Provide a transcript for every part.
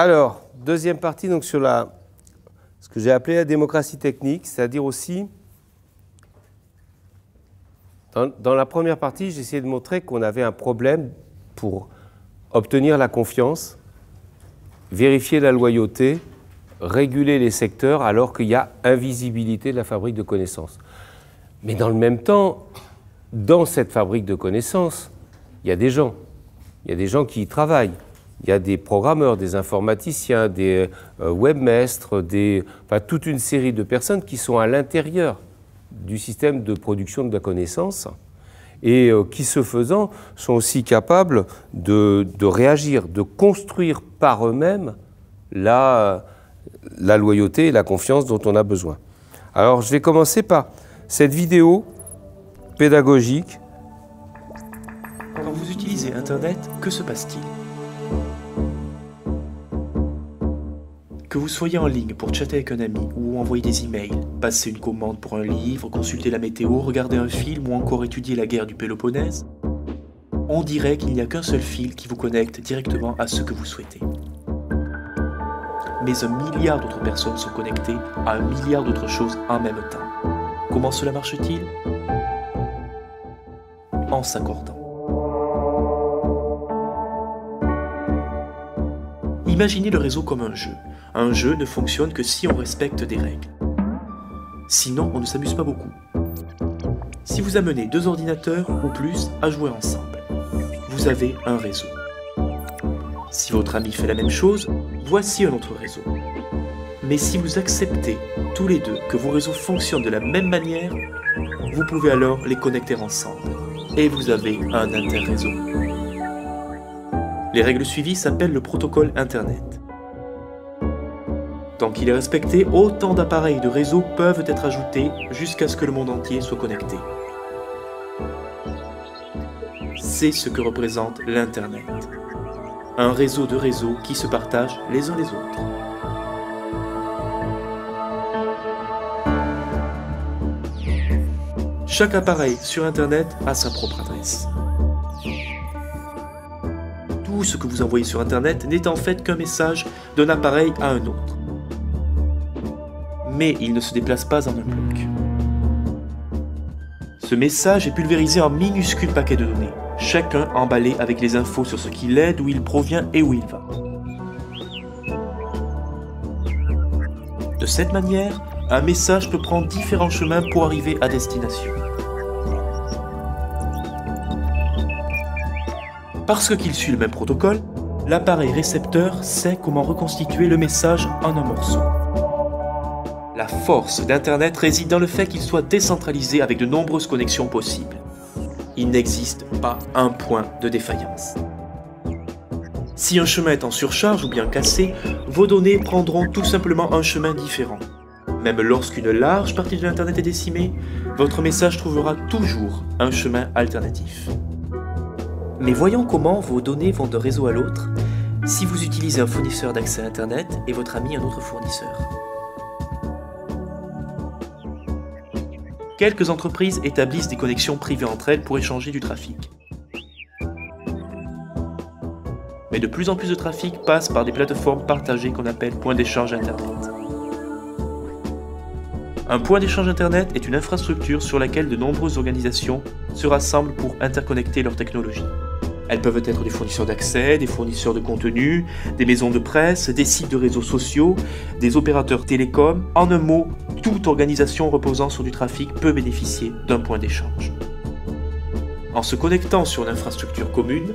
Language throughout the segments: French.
Alors, deuxième partie donc sur ce que j'ai appelé la démocratie technique, c'est-à-dire aussi, dans, dans, la première partie, j'ai essayé de montrer qu'on avait un problème pour obtenir la confiance, vérifier la loyauté, réguler les secteurs alors qu'il y a invisibilité de la fabrique de connaissances. Mais dans le même temps, dans cette fabrique de connaissances, il y a des gens, il y a des gens qui y travaillent il y a des programmeurs, des informaticiens, des euh, webmestres, toute une série de personnes qui sont à l'intérieur du système de production de la connaissance et euh, qui, ce faisant, sont aussi capables de, réagir, de construire par eux-mêmes la, la loyauté et la confiance dont on a besoin. Alors, je vais commencer par cette vidéo pédagogique. Quand vous utilisez Internet, que se passe-t-il Que vous soyez en ligne pour chatter avec un ami ou envoyer des emails, passer une commande pour un livre, consulter la météo, regarder un film ou encore étudier la guerre du Péloponnèse, on dirait qu'il n'y a qu'un seul fil qui vous connecte directement à ce que vous souhaitez. Mais un milliard d'autres personnes sont connectées à un milliard d'autres choses en même temps. Comment cela marche-t-il En s'accordant. Imaginez le réseau comme un jeu. Un jeu ne fonctionne que si on respecte des règles. Sinon, on ne s'amuse pas beaucoup. Si vous amenez deux ordinateurs ou plus à jouer ensemble, vous avez un réseau. Si votre ami fait la même chose, voici un autre réseau. Mais si vous acceptez tous les deux que vos réseaux fonctionnent de la même manière, vous pouvez alors les connecter ensemble et vous avez un interréseau. Les règles suivies s'appellent le protocole Internet. Tant qu'il est respecté, autant d'appareils de réseau peuvent être ajoutés jusqu'à ce que le monde entier soit connecté. C'est ce que représente l'Internet. Un réseau de réseaux qui se partagent les uns les autres. Chaque appareil sur Internet a sa propre adresse. Tout ce que vous envoyez sur Internet n'est en fait qu'un message d'un appareil à un autre mais il ne se déplace pas en un bloc. Ce message est pulvérisé en minuscules paquets de données, chacun emballé avec les infos sur ce qu'il est, d'où il provient et où il va. De cette manière, un message peut prendre différents chemins pour arriver à destination. Parce qu'il suit le même protocole, l'appareil récepteur sait comment reconstituer le message en un morceau. La force d'Internet réside dans le fait qu'il soit décentralisé avec de nombreuses connexions possibles. Il n'existe pas un point de défaillance. Si un chemin est en surcharge ou bien cassé, vos données prendront tout simplement un chemin différent. Même lorsqu'une large partie de l'Internet est décimée, votre message trouvera toujours un chemin alternatif. Mais voyons comment vos données vont d'un réseau à l'autre si vous utilisez un fournisseur d'accès Internet et votre ami un autre fournisseur. quelques entreprises établissent des connexions privées entre elles pour échanger du trafic. Mais de plus en plus de trafic passe par des plateformes partagées qu'on appelle points d'échange Internet. Un point d'échange Internet est une infrastructure sur laquelle de nombreuses organisations se rassemblent pour interconnecter leurs technologies. Elles peuvent être des fournisseurs d'accès, des fournisseurs de contenu, des maisons de presse, des sites de réseaux sociaux, des opérateurs télécoms. En un mot, toute organisation reposant sur du trafic peut bénéficier d'un point d'échange. En se connectant sur l'infrastructure commune,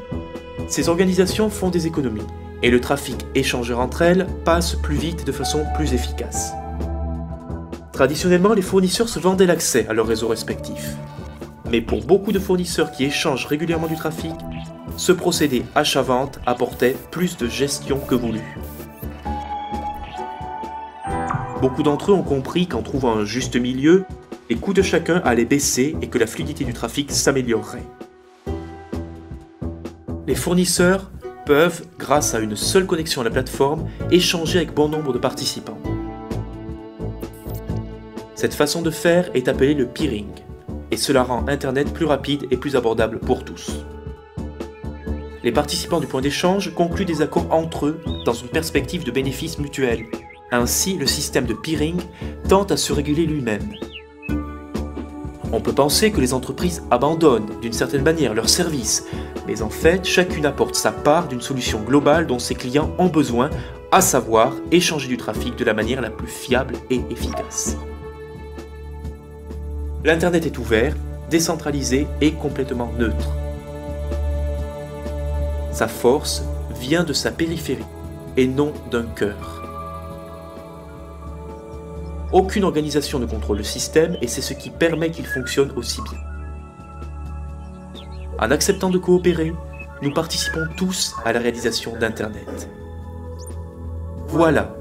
ces organisations font des économies et le trafic échangeur entre elles passe plus vite et de façon plus efficace. Traditionnellement, les fournisseurs se vendaient l'accès à leurs réseaux respectifs. Mais pour beaucoup de fournisseurs qui échangent régulièrement du trafic, ce procédé achat-vente apportait plus de gestion que voulu. Beaucoup d'entre eux ont compris qu'en trouvant un juste milieu, les coûts de chacun allaient baisser et que la fluidité du trafic s'améliorerait. Les fournisseurs peuvent, grâce à une seule connexion à la plateforme, échanger avec bon nombre de participants. Cette façon de faire est appelée le peering, et cela rend Internet plus rapide et plus abordable pour tous les participants du point d'échange concluent des accords entre eux dans une perspective de bénéfice mutuel. Ainsi, le système de peering tente à se réguler lui-même. On peut penser que les entreprises abandonnent, d'une certaine manière, leurs services, mais en fait, chacune apporte sa part d'une solution globale dont ses clients ont besoin, à savoir échanger du trafic de la manière la plus fiable et efficace. L'Internet est ouvert, décentralisé et complètement neutre. Sa force vient de sa périphérie et non d'un cœur. Aucune organisation ne contrôle le système et c'est ce qui permet qu'il fonctionne aussi bien. En acceptant de coopérer, nous participons tous à la réalisation d'Internet. Voilà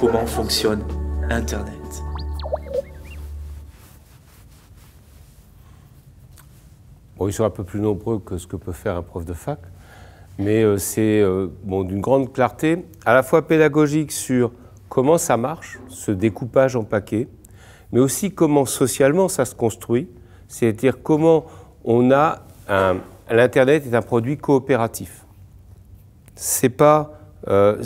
comment fonctionne Internet. ils sont un peu plus nombreux que ce que peut faire un prof de fac mais euh, c'est euh, bon, d'une grande clarté, à la fois pédagogique sur comment ça marche, ce découpage en paquets, mais aussi comment socialement ça se construit, c'est-à-dire comment on a L'Internet est un produit coopératif. C'est pas... Euh,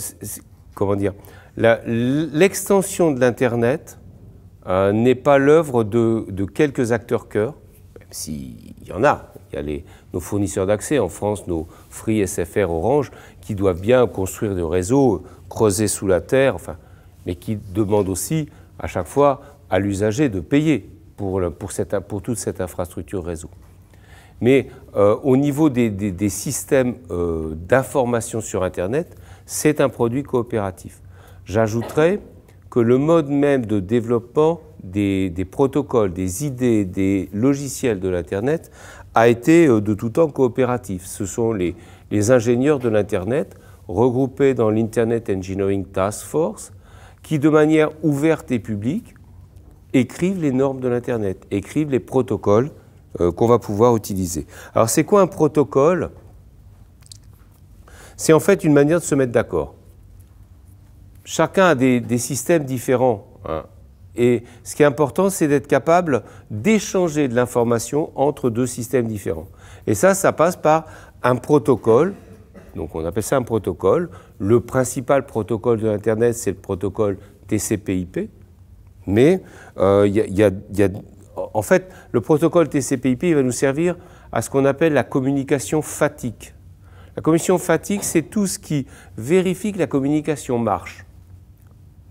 comment dire L'extension de l'Internet n'est pas l'œuvre de, de quelques acteurs-cœurs, s'il y en a. Il y a nos fournisseurs d'accès en France, nos Free, SFR, Orange, qui doivent bien construire des réseaux, creusés sous la terre, mais qui demandent aussi à chaque fois à l'usager de payer pour, toute cette infrastructure réseau. Mais euh, au niveau des, systèmes euh, d'information sur Internet, c'est un produit coopératif. J'ajouterais que le mode même de développement des, protocoles, des idées, des logiciels de l'Internet a été euh, de tout temps coopératif. Ce sont les, ingénieurs de l'Internet regroupés dans l'Internet Engineering Task Force qui, de manière ouverte et publique, écrivent les normes de l'Internet, écrivent les protocoles euh, qu'on va pouvoir utiliser. Alors c'est quoi un protocole C'est en fait une manière de se mettre d'accord. Chacun a des, systèmes différents. Hein. Et ce qui est important, c'est d'être capable d'échanger de l'information entre deux systèmes différents. Et ça, ça passe par un protocole. Donc on appelle ça un protocole. Le principal protocole de l'Internet, c'est le protocole TCP/IP. Mais en fait, le protocole TCP/IP va nous servir à ce qu'on appelle la communication fatigue. La communication fatigue, c'est tout ce qui vérifie que la communication marche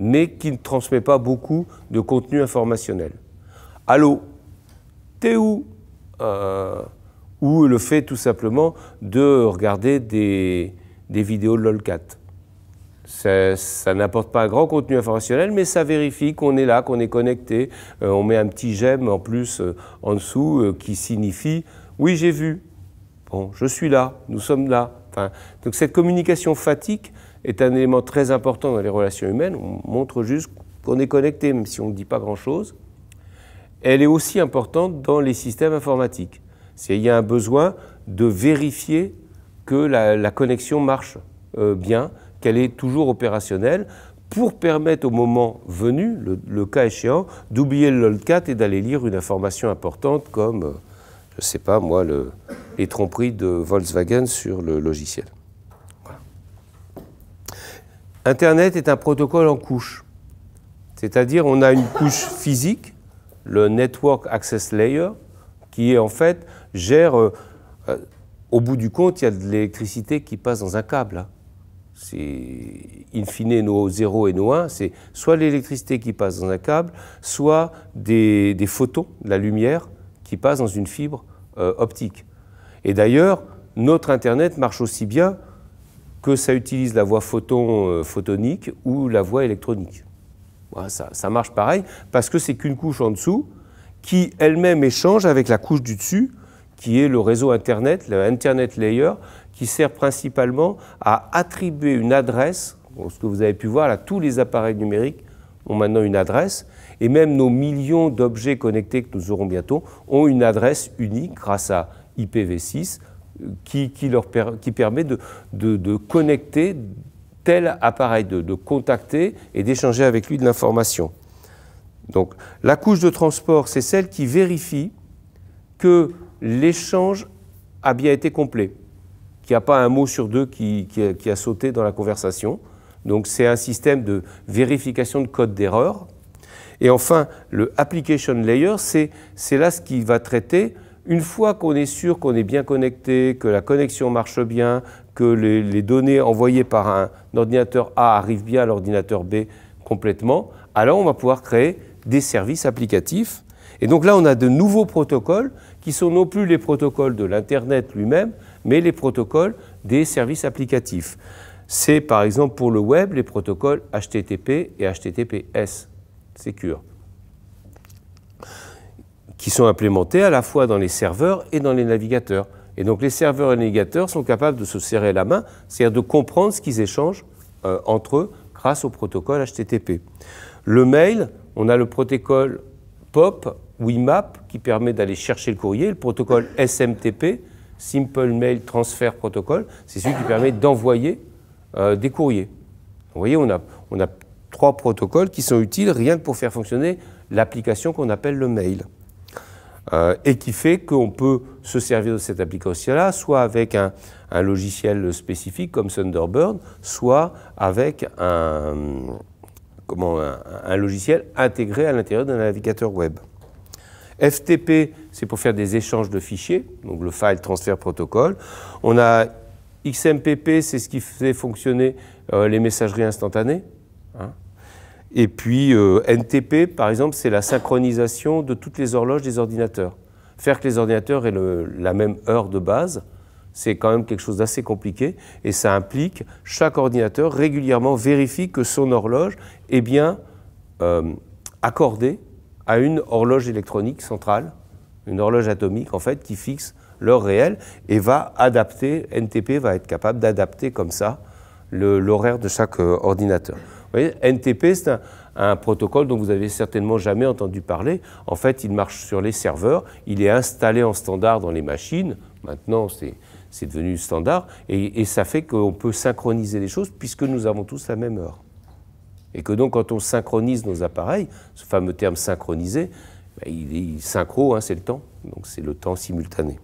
mais qui ne transmet pas beaucoup de contenu informationnel. Allô, t'es où euh, Ou le fait tout simplement de regarder des, vidéos de LOLCAT. Ça, n'apporte pas un grand contenu informationnel, mais ça vérifie qu'on est là, qu'on est connecté. Euh, on met un petit j'aime en plus euh, en dessous qui signifie oui j'ai vu, bon je suis là, nous sommes là. donc cette communication fatigue, est un élément très important dans les relations humaines. On montre juste qu'on est connecté, même si on ne dit pas grand-chose. Elle est aussi importante dans les systèmes informatiques. Il y a un besoin de vérifier que la, connexion marche euh, bien, qu'elle est toujours opérationnelle, pour permettre au moment venu, le, cas échéant, d'oublier le LOLCAT et d'aller lire une information importante comme, euh, je ne sais pas moi, le, les tromperies de Volkswagen sur le logiciel. Internet est un protocole en couches. C'est-à-dire, on a une couche physique, le Network Access Layer, qui en fait gère. Euh, euh, au bout du compte, il y a de l'électricité qui passe dans un câble. Hein. C'est in fine nos 0 et nos 1, c'est soit l'électricité qui passe dans un câble, soit des, photons, la lumière, qui passe dans une fibre euh, optique. Et d'ailleurs, notre Internet marche aussi bien que ça utilise la voie photon euh, photonique ou la voie électronique. ça, marche pareil, parce que c'est qu'une couche en dessous qui elle-même échange avec la couche du dessus, qui est le réseau Internet, le Internet Layer, qui sert principalement à attribuer une adresse. ce que vous avez pu voir, là, tous les appareils numériques ont maintenant une adresse, et même nos millions d'objets connectés que nous aurons bientôt ont une adresse unique grâce à IPv6, qui, leur qui permet de, de, connecter tel appareil, de, de contacter et d'échanger avec lui de l'information. Donc la couche de transport, c'est celle qui vérifie que l'échange a bien été complet, qu'il n'y a pas un mot sur deux qui, qui, a, qui a sauté dans la conversation. Donc c'est un système de vérification de code d'erreur. Et enfin, le application layer, c'est là ce qui va traiter une fois qu'on est sûr qu'on est bien connecté, que la connexion marche bien, que les, données envoyées par un ordinateur A arrivent bien à l'ordinateur B complètement, alors on va pouvoir créer des services applicatifs. Et donc là, on a de nouveaux protocoles qui sont non plus les protocoles de l'Internet lui-même, mais les protocoles des services applicatifs. C'est par exemple pour le web les protocoles HTTP et HTTPS, Secure qui sont implémentés à la fois dans les serveurs et dans les navigateurs. Et donc les serveurs et les navigateurs sont capables de se serrer la main, c'est-à-dire de comprendre ce qu'ils échangent euh, entre eux grâce au protocole HTTP. Le mail, on a le protocole POP ou IMAP qui permet d'aller chercher le courrier, le protocole SMTP, Simple Mail Transfer Protocol, c'est celui qui permet d'envoyer euh, des courriers. Vous voyez, on a trois protocoles qui sont utiles rien que pour faire fonctionner l'application qu'on appelle le mail. Euh, et qui fait qu'on peut se servir de cette application-là, soit avec un, logiciel spécifique comme Thunderbird, soit avec un, comment, un, logiciel intégré à l'intérieur d'un navigateur web. FTP, c'est pour faire des échanges de fichiers, donc le File Transfer Protocol. On a XMPP, c'est ce qui fait fonctionner euh, les messageries instantanées. Hein. Et puis euh, NTP, par exemple, c'est la synchronisation de toutes les horloges des ordinateurs. Faire que les ordinateurs aient la même heure de base, c'est quand même quelque chose d'assez compliqué et ça implique chaque ordinateur régulièrement vérifie que son horloge est bien euh, accordée à une horloge électronique centrale, une horloge atomique en fait qui fixe l'heure réelle et va adapter, NTP va être capable d'adapter comme ça l'horaire de chaque euh, ordinateur voyez, NTP, c'est un, protocole dont vous avez certainement jamais entendu parler. En fait, il marche sur les serveurs, il est installé en standard dans les machines. Maintenant, c'est devenu standard, et, ça fait qu'on peut synchroniser les choses puisque nous avons tous la même heure. Et que donc, quand on synchronise nos appareils, ce fameux terme synchronisé, ben, il, synchro, hein, c'est le temps, donc c'est le temps simultané.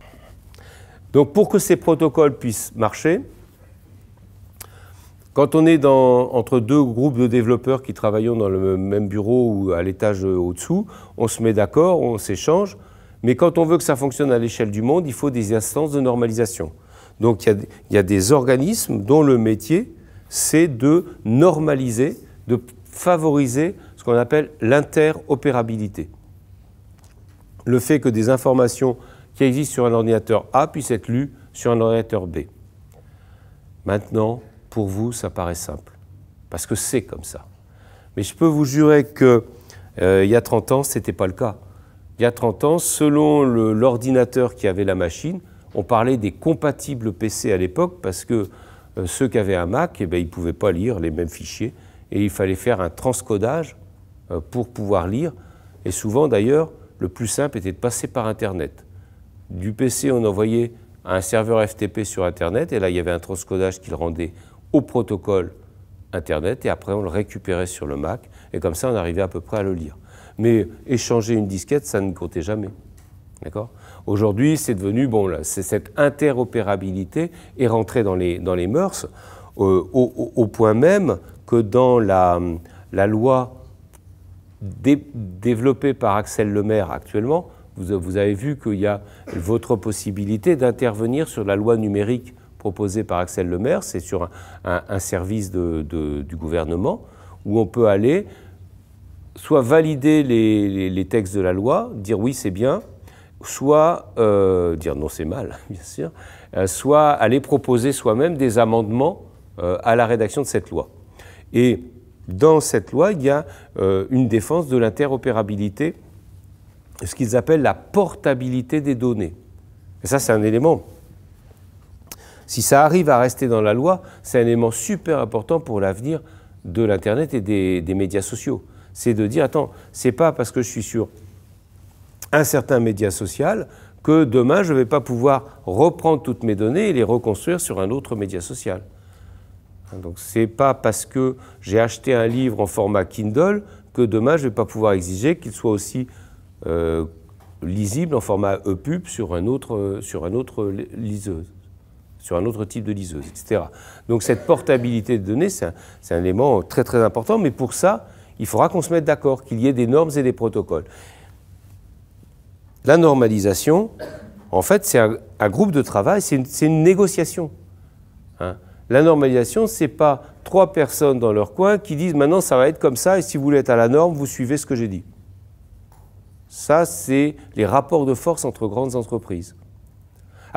Donc pour que ces protocoles puissent marcher, quand on est dans, entre deux groupes de développeurs qui travaillent dans le même bureau ou à l'étage au-dessous, on se met d'accord, on s'échange. Mais quand on veut que ça fonctionne à l'échelle du monde, il faut des instances de normalisation. Donc il y a, il y a des organismes dont le métier, c'est de normaliser, de favoriser ce qu'on appelle l'interopérabilité. Le fait que des informations qui existent sur un ordinateur A puissent être lues sur un ordinateur B. Maintenant, pour vous, ça paraît simple, parce que c'est comme ça. Mais je peux vous jurer que euh, il y a 30 ans, ce n'était pas le cas. Il y a 30 ans, selon l'ordinateur qui avait la machine, on parlait des compatibles PC à l'époque parce que euh, ceux qui avaient un Mac, eh bien, ils ne pouvaient pas lire les mêmes fichiers et il fallait faire un transcodage euh, pour pouvoir lire. Et souvent, d'ailleurs, le plus simple était de passer par Internet. Du PC, on envoyait à un serveur FTP sur Internet et là, il y avait un transcodage qui le rendait au protocole Internet et après on le récupérait sur le Mac et comme ça on arrivait à peu près à le lire. Mais échanger une disquette, ça ne comptait jamais. D'accord Aujourd'hui, c'est devenu, bon, là, c'est cette interopérabilité est rentrée dans les, dans les mœurs euh, au, point même que dans la, la loi développée par Axel Lemaire actuellement, vous, vous avez vu qu'il y a votre possibilité d'intervenir sur la loi numérique proposé par Axel Lemaire, c'est sur un, service du gouvernement, où on peut aller soit valider les, textes de la loi, dire oui c'est bien, soit euh, dire non c'est mal, bien sûr, euh, soit aller proposer soi-même des amendements euh, à la rédaction de cette loi. Et dans cette loi, il y a une défense de l'interopérabilité, ce qu'ils appellent la portabilité des données. Et ça, c'est un élément si ça arrive à rester dans la loi, c'est un élément super important pour l'avenir de l'Internet et des, médias sociaux. C'est de dire, attends, c'est pas parce que je suis sur un certain média social que demain je ne vais pas pouvoir reprendre toutes mes données et les reconstruire sur un autre média social. Hein, donc c'est pas parce que j'ai acheté un livre en format Kindle que demain je ne vais pas pouvoir exiger qu'il soit aussi euh, lisible en format EPUB sur un autre, euh, sur un autre liseuse sur un autre type de liseuse, etc. Donc cette portabilité de données, c'est un, élément très très important, mais pour ça, il faudra qu'on se mette d'accord, qu'il y ait des normes et des protocoles. La normalisation, en fait, c'est un, groupe de travail, c'est une, négociation. Hein. La normalisation, c'est pas trois personnes dans leur coin qui disent maintenant ça va être comme ça et si vous voulez être à la norme, vous suivez ce que j'ai dit. Ça, c'est les rapports de force entre grandes entreprises.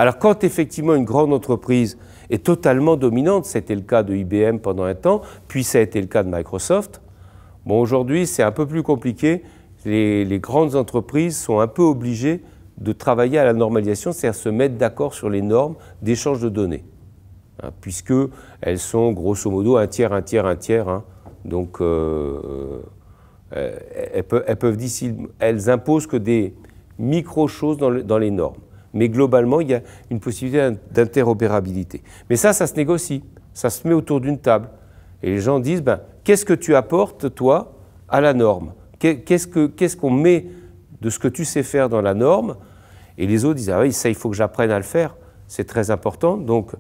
Alors quand effectivement une grande entreprise est totalement dominante, c'était le cas de IBM pendant un temps, puis ça a été le cas de Microsoft, bon aujourd'hui c'est un peu plus compliqué, les, grandes entreprises sont un peu obligées de travailler à la normalisation, c'est-à-dire se mettre d'accord sur les normes d'échange de données, hein, puisque elles sont grosso modo un tiers, un tiers, un tiers. Hein. donc euh, euh, elles, peuvent, elles, elles imposent que des micro-choses dans les normes. Mais globalement, il y a une possibilité d'interopérabilité. Mais ça, ça se négocie, ça se met autour d'une table. Et les gens disent, ben, qu'est-ce que tu apportes, toi, à la norme Qu'est-ce qu'on met de ce que tu sais faire dans la norme Et les autres disent, ah oui, ça, il faut que j'apprenne à le faire. C'est très important. Donc,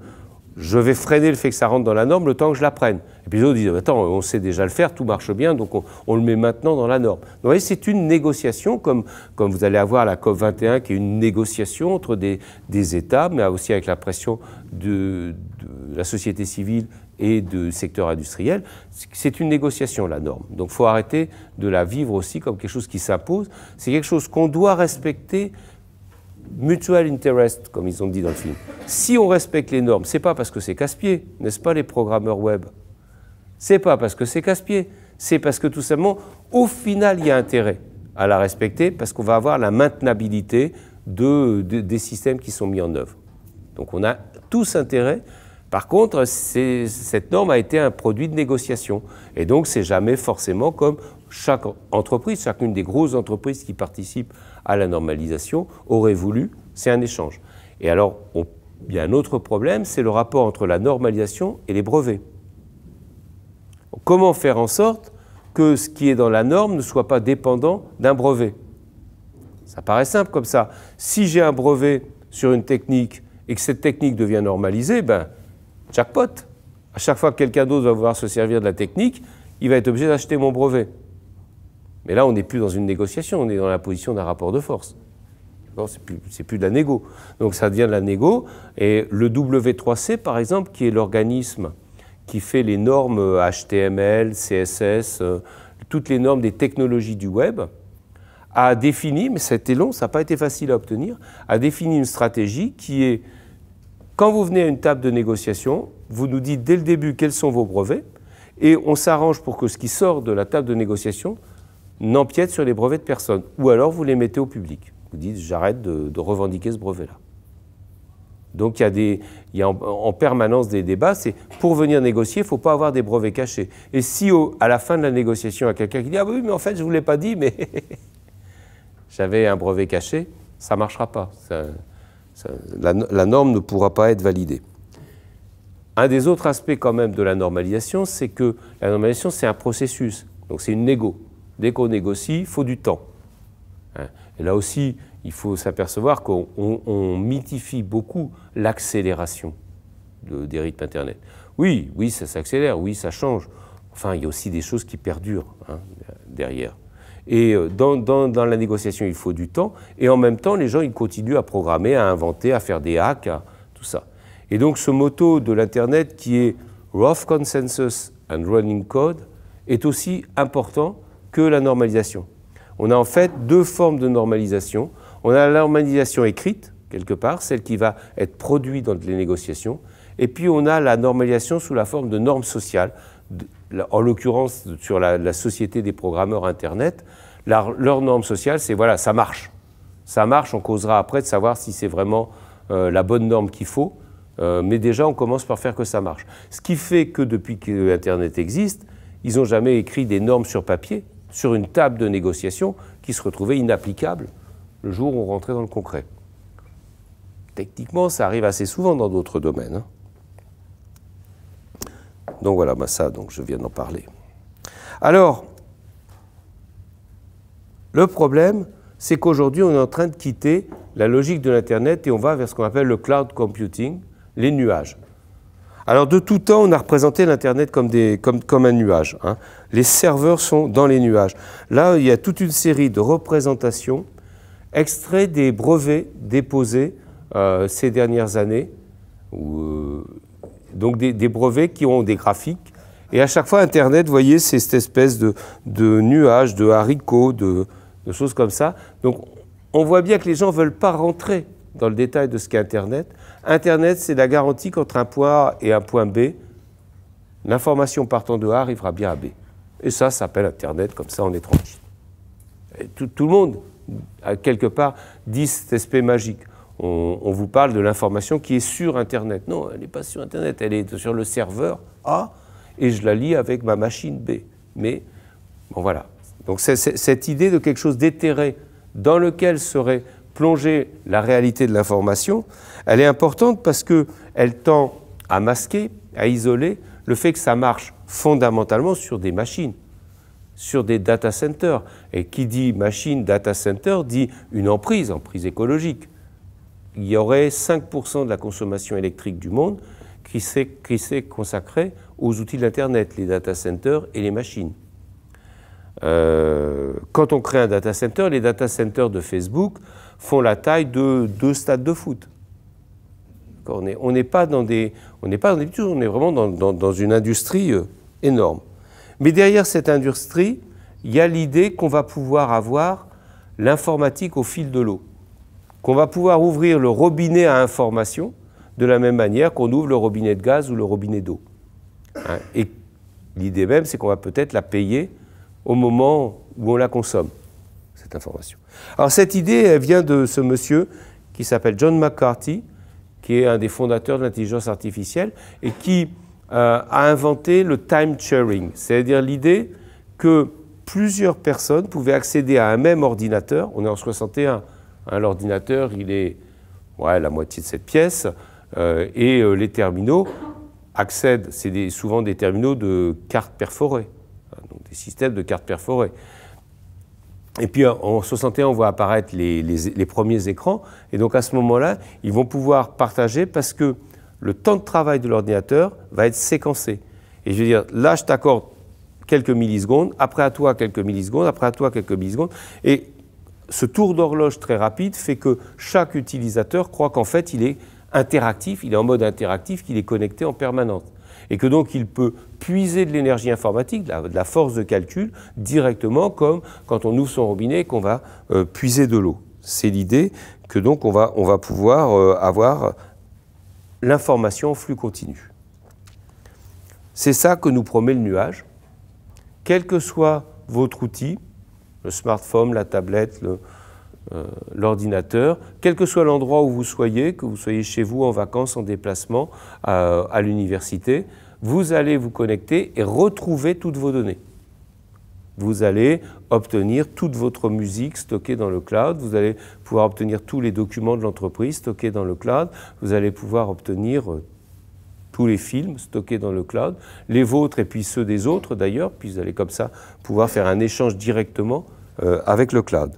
je vais freiner le fait que ça rentre dans la norme le temps que je la prenne. Et puis les autres disent, attends, on sait déjà le faire, tout marche bien, donc on, le met maintenant dans la norme. vous voyez, c'est une négociation, comme, comme vous allez avoir la COP21, qui est une négociation entre des, États, mais aussi avec la pression de, de la société civile et du secteur industriel. C'est une négociation, la norme. Donc il faut arrêter de la vivre aussi comme quelque chose qui s'impose. C'est quelque chose qu'on doit respecter mutual interest, comme ils ont dit dans le film. Si on respecte les normes, c'est pas parce que c'est casse-pied, n'est-ce pas, les programmeurs web C'est pas parce que c'est casse-pied, c'est parce que tout simplement, au final, il y a intérêt à la respecter parce qu'on va avoir la maintenabilité de, des systèmes qui sont mis en œuvre. Donc on a tous intérêt. Par contre, cette norme a été un produit de négociation. Et donc, c'est jamais forcément comme chaque entreprise, chacune des grosses entreprises qui participent à la normalisation, aurait voulu, c'est un échange. Et alors, il y a un autre problème, c'est le rapport entre la normalisation et les brevets. Comment faire en sorte que ce qui est dans la norme ne soit pas dépendant d'un brevet Ça paraît simple comme ça. Si j'ai un brevet sur une technique et que cette technique devient normalisée, ben, jackpot. À chaque fois que quelqu'un d'autre va vouloir se servir de la technique, il va être obligé d'acheter mon brevet. Et là, on n'est plus dans une négociation, on est dans la position d'un rapport de force. C'est plus, plus de la négo. Donc ça devient de la négo. Et le W3C, par exemple, qui est l'organisme qui fait les normes HTML, CSS, euh, toutes les normes des technologies du web, a défini, mais c'était long, ça n'a pas été facile à obtenir, a défini une stratégie qui est, quand vous venez à une table de négociation, vous nous dites dès le début quels sont vos brevets, et on s'arrange pour que ce qui sort de la table de négociation n'empiète sur les brevets de personne. Ou alors vous les mettez au public. Vous dites j'arrête de, revendiquer ce brevet-là. Donc il y a, des, en, permanence des débats. C'est pour venir négocier, il ne faut pas avoir des brevets cachés. Et si à la fin de la négociation, il y a quelqu'un qui dit Ah oui, mais en fait, je ne vous l'ai pas dit, mais j'avais un brevet caché, ça ne marchera pas. la, la norme ne pourra pas être validée. Un des autres aspects quand même de la normalisation, c'est que la normalisation, c'est un processus. Donc c'est une négo dès qu'on négocie, il faut du temps. Hein. Et là aussi, il faut s'apercevoir qu'on mythifie beaucoup l'accélération des rythmes Internet. Oui, oui, ça s'accélère, oui, ça change. Enfin, il y a aussi des choses qui perdurent hein, derrière. Et euh, dans, la négociation, il faut du temps. Et en même temps, les gens, ils continuent à programmer, à inventer, à faire des hacks, tout ça. Et donc, ce motto de l'Internet qui est Rough Consensus and Running Code est aussi important que la normalisation. On a en fait deux formes de normalisation. On a la normalisation écrite, quelque part, celle qui va être produite dans les négociations, et puis on a la normalisation sous la forme de normes sociales, en l'occurrence sur la, société des programmeurs Internet. leur norme sociale, c'est voilà, ça marche. Ça marche, on causera après de savoir si c'est vraiment euh, la bonne norme qu'il faut, euh, mais déjà on commence par faire que ça marche. Ce qui fait que depuis que Internet existe, ils n'ont jamais écrit des normes sur papier, sur une table de négociation qui se retrouvait inapplicable le jour où on rentrait dans le concret. Techniquement, ça arrive assez souvent dans d'autres domaines. Hein. Donc voilà, bah ça, donc je viens d'en parler. Alors, le problème, c'est qu'aujourd'hui, on est en train de quitter la logique de l'Internet et on va vers ce qu'on appelle le cloud computing, les nuages. Alors de tout temps, on a représenté l'Internet comme, un nuage. Hein. Les serveurs sont dans les nuages. Là, il y a toute une série de représentations extraits des brevets déposés euh, ces dernières années, euh, donc des, brevets qui ont des graphiques. Et à chaque fois, Internet, vous voyez, c'est cette espèce de, nuage, de haricots, de, de choses comme ça. Donc on voit bien que les gens ne veulent pas rentrer dans le détail de ce qu'est Internet. Internet, c'est la garantie qu'entre un point A et un point B, l'information partant de A arrivera bien à B. Et ça, s'appelle Internet, comme ça on est tranquille. tout, le monde, quelque part, dit cet aspect magique. On, vous parle de l'information qui est sur Internet. Non, elle n'est pas sur Internet, elle est sur le serveur A et je la lis avec ma machine B. Mais, bon voilà. Donc cette idée de quelque chose d'éthéré dans lequel serait plonger la réalité de l'information, elle est importante parce qu'elle tend à masquer, à isoler le fait que ça marche fondamentalement sur des machines, sur des data centers. Et qui dit machine, data center, dit une emprise, emprise écologique. Il y aurait 5% de la consommation électrique du monde qui s'est consacrée aux outils de l'Internet, les data centers et les machines. Euh, quand on crée un data center, les data centers de Facebook font la taille de deux stades de foot. On n'est pas dans des on n'est pas dans des on est vraiment dans, une industrie euh, énorme. Mais derrière cette industrie, il y a l'idée qu'on va pouvoir avoir l'informatique au fil de l'eau, qu'on va pouvoir ouvrir le robinet à information de la même manière qu'on ouvre le robinet de gaz ou le robinet d'eau. Hein, et l'idée même, c'est qu'on va peut-être la payer au moment où on la consomme, cette information. Alors cette idée, vient de ce monsieur qui s'appelle John McCarthy, qui est un des fondateurs de l'intelligence artificielle et qui euh, a inventé le time sharing, c'est-à-dire l'idée que plusieurs personnes pouvaient accéder à un même ordinateur. On est en 61, hein, l'ordinateur, il est ouais, la moitié de cette pièce, euh, et euh, les terminaux accèdent, c'est souvent des terminaux de cartes perforées donc des systèmes de cartes perforées. Et puis en 61, on voit apparaître les, les premiers écrans. Et donc à ce moment-là, ils vont pouvoir partager parce que le temps de travail de l'ordinateur va être séquencé. Et je veux dire, là, je t'accorde quelques millisecondes, après à toi quelques millisecondes, après à toi quelques millisecondes. Et ce tour d'horloge très rapide fait que chaque utilisateur croit qu'en fait, il est interactif, il est en mode interactif, qu'il est connecté en permanence. Et que donc il peut puiser de l'énergie informatique, de la, force de calcul, directement comme quand on ouvre son robinet et qu'on va euh, puiser de l'eau. C'est l'idée que donc on va, pouvoir euh, avoir l'information en flux continu. C'est ça que nous promet le nuage. Quel que soit votre outil, le smartphone, la tablette, le, euh, l'ordinateur, quel que soit l'endroit où vous soyez, que vous soyez chez vous, en vacances, en déplacement, euh, à, l'université, vous allez vous connecter et retrouver toutes vos données. Vous allez obtenir toute votre musique stockée dans le cloud, vous allez pouvoir obtenir tous les documents de l'entreprise stockés dans le cloud, vous allez pouvoir obtenir euh, tous les films stockés dans le cloud, les vôtres et puis ceux des autres d'ailleurs, puis vous allez comme ça pouvoir faire un échange directement avec le cloud.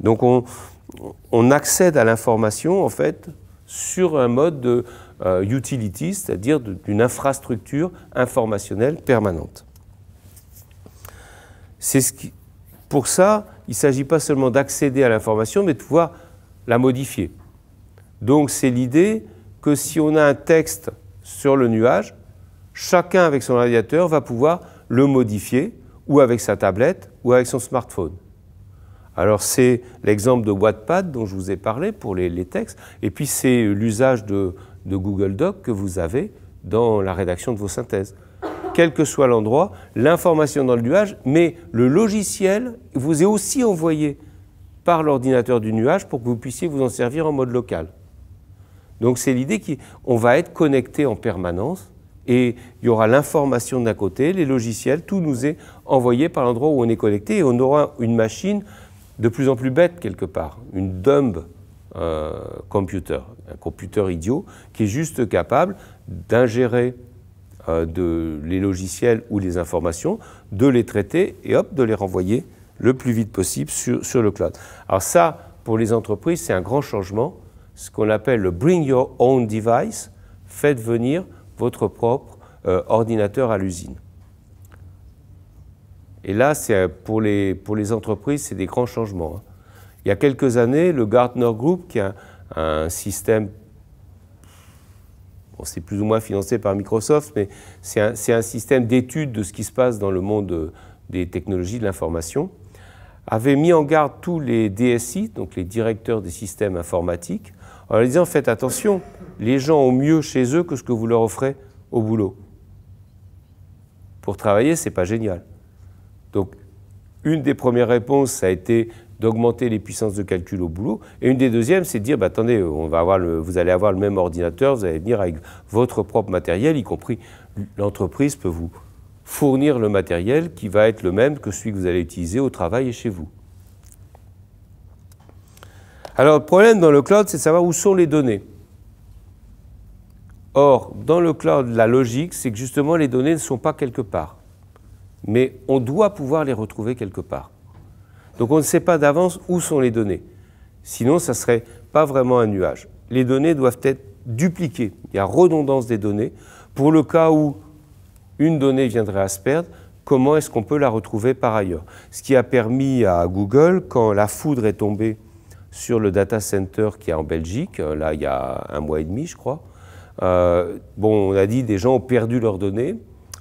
Donc on, accède à l'information en fait sur un mode de euh, utility, c'est-à-dire d'une infrastructure informationnelle permanente. C'est pour ça, il ne s'agit pas seulement d'accéder à l'information, mais de pouvoir la modifier. Donc c'est l'idée que si on a un texte sur le nuage, chacun avec son radiateur va pouvoir le modifier, ou avec sa tablette, ou avec son smartphone. Alors c'est l'exemple de Wattpad dont je vous ai parlé pour les, textes, et puis c'est l'usage de, de Google Doc que vous avez dans la rédaction de vos synthèses. Quel que soit l'endroit, l'information dans le nuage, mais le logiciel vous est aussi envoyé par l'ordinateur du nuage pour que vous puissiez vous en servir en mode local. Donc c'est l'idée qu'on va être connecté en permanence et il y aura l'information d'un côté, les logiciels, tout nous est envoyé par l'endroit où on est connecté et on aura une machine de plus en plus bête quelque part, une dumb euh, computer, un computer idiot qui est juste capable d'ingérer euh, de, les logiciels ou les informations, de les traiter et hop, de les renvoyer le plus vite possible sur, le cloud. Alors ça, pour les entreprises, c'est un grand changement, ce qu'on appelle le Bring Your Own Device, faites venir votre propre euh, ordinateur à l'usine. Et là, euh, pour les, pour les entreprises, c'est des grands changements. Hein. Il y a quelques années, le Gartner Group, qui a un, système, c'est plus ou moins financé par Microsoft, mais c'est un, un, système d'étude de ce qui se passe dans le monde euh, des technologies de l'information, avait mis en garde tous les DSI, donc les directeurs des systèmes informatiques, en leur disant faites attention, les gens ont mieux chez eux que ce que vous leur offrez au boulot. Pour travailler, c'est pas génial. Donc, une des premières réponses, ça a été d'augmenter les puissances de calcul au boulot. Et une des deuxièmes, c'est de dire, bah, attendez, on va avoir vous allez avoir le même ordinateur, vous allez venir avec votre propre matériel, y compris l'entreprise peut vous fournir le matériel qui va être le même que celui que vous allez utiliser au travail et chez vous. Alors le problème dans le cloud, c'est de savoir où sont les données. Or, dans le cloud, la logique, c'est que justement les données ne sont pas quelque part mais on doit pouvoir les retrouver quelque part. Donc on ne sait pas d'avance où sont les données. Sinon, ça ne serait pas vraiment un nuage. Les données doivent être dupliquées. Il y a redondance des données. Pour le cas où une donnée viendrait à se perdre, comment est-ce qu'on peut la retrouver par ailleurs Ce qui a permis à Google, quand la foudre est tombée sur le data center qui est en Belgique, là il y a un mois et demi je crois, euh, bon, on a dit des gens ont perdu leurs données,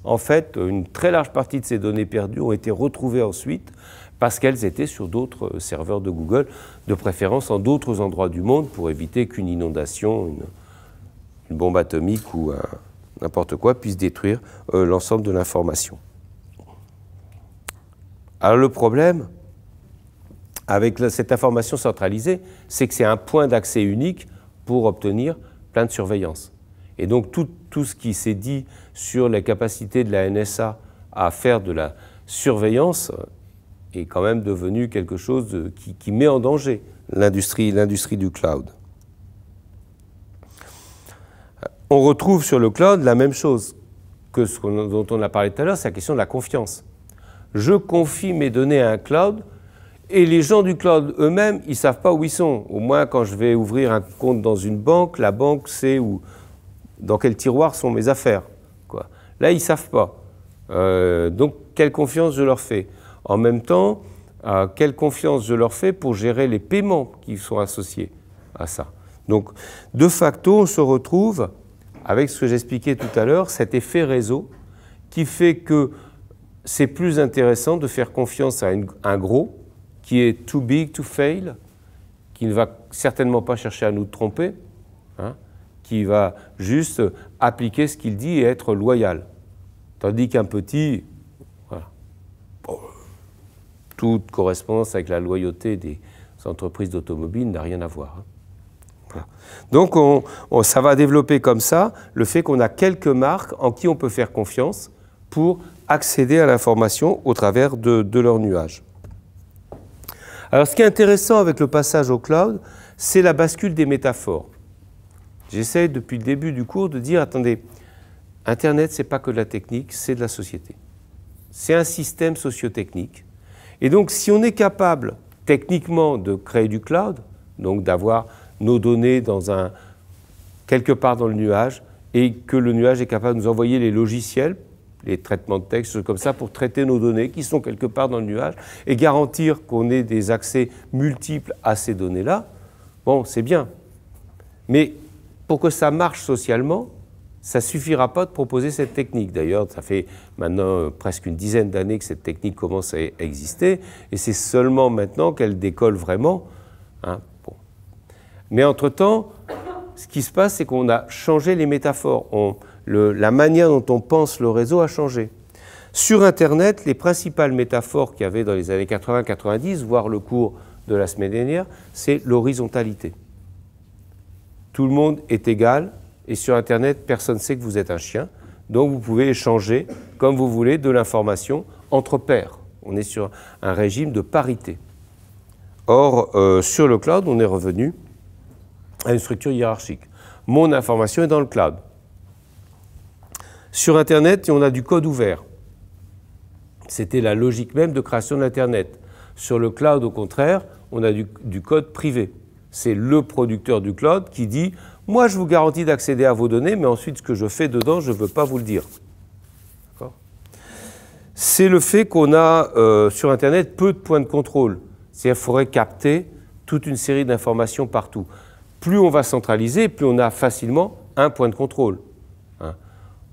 en fait, une très large partie de ces données perdues ont été retrouvées ensuite parce qu'elles étaient sur d'autres euh, serveurs de Google, de préférence en d'autres endroits du monde pour éviter qu'une inondation, une, bombe atomique ou n'importe quoi puisse détruire euh, l'ensemble de l'information. Alors le problème avec cette information centralisée, c'est que c'est un point d'accès unique pour obtenir plein de surveillance. Et donc tout ce qui s'est dit sur la capacité de la NSA à faire de la surveillance est quand même devenu quelque chose qui, met en danger l'industrie du cloud. On retrouve sur le cloud la même chose que ce dont on a parlé tout à l'heure, c'est la question de la confiance. Je confie mes données à un cloud et les gens du cloud eux-mêmes, ils ne savent pas où ils sont. Au moins, quand je vais ouvrir un compte dans une banque, la banque sait où, dans quel tiroir sont mes affaires. Là, ils ne savent pas. Euh, donc, quelle confiance je leur fais En même temps, euh, quelle confiance je leur fais pour gérer les paiements qui sont associés à ça Donc, de facto, on se retrouve avec ce que j'expliquais tout à l'heure, cet effet réseau qui fait que c'est plus intéressant de faire confiance à, un gros qui est too big to fail, qui ne va certainement pas chercher à nous tromper, hein, qui va juste appliquer ce qu'il dit et être loyal. Tandis qu'un petit, voilà, toute correspondance avec la loyauté des entreprises d'automobile n'a rien à voir. Hein. Donc ça va développer comme ça le fait qu'on a quelques marques en qui on peut faire confiance pour accéder à l'information au travers de, de leur nuage. Alors ce qui est intéressant avec le passage au cloud, c'est la bascule des métaphores. J'essaie depuis le début du cours de dire, attendez, Internet, c'est pas que de la technique, c'est de la société. C'est un système sociotechnique. Et donc, si on est capable techniquement de créer du cloud, donc d'avoir nos données dans un, quelque part dans le nuage, et que le nuage est capable de nous envoyer les logiciels, les traitements de texte, comme ça, pour traiter nos données qui sont quelque part dans le nuage, et garantir qu'on ait des accès multiples à ces données-là, bon, c'est bien. Mais pour que ça marche socialement, ça ne suffira pas de proposer cette technique. D'ailleurs, ça fait maintenant euh, presque une dizaine d'années que cette technique commence à exister, et c'est seulement maintenant qu'elle décolle vraiment. Hein, Mais entre-temps, ce qui se passe, c'est qu'on a changé les métaphores. On, la manière dont on pense le réseau a changé. Sur Internet, les principales métaphores qu'il y avait dans les années 80-90, voire le cours de la semaine dernière, c'est l'horizontalité tout le monde est égal et sur Internet, personne ne sait que vous êtes un chien. Donc vous pouvez échanger, comme vous voulez, de l'information entre pairs. On est sur un régime de parité. Or, euh, sur le cloud, on est revenu à une structure hiérarchique. Mon information est dans le cloud. Sur Internet, on a du code ouvert. C'était la logique même de création de l'Internet. Sur le cloud, au contraire, on a du code privé c'est le producteur du cloud qui dit Moi, je vous garantis d'accéder à vos données, mais ensuite, ce que je fais dedans, je ne veux pas vous le dire. C'est le fait qu'on a euh, sur Internet peu de points de contrôle. C'est-à-dire faudrait capter toute une série d'informations partout. Plus on va centraliser, plus on a facilement un point de contrôle. Hein.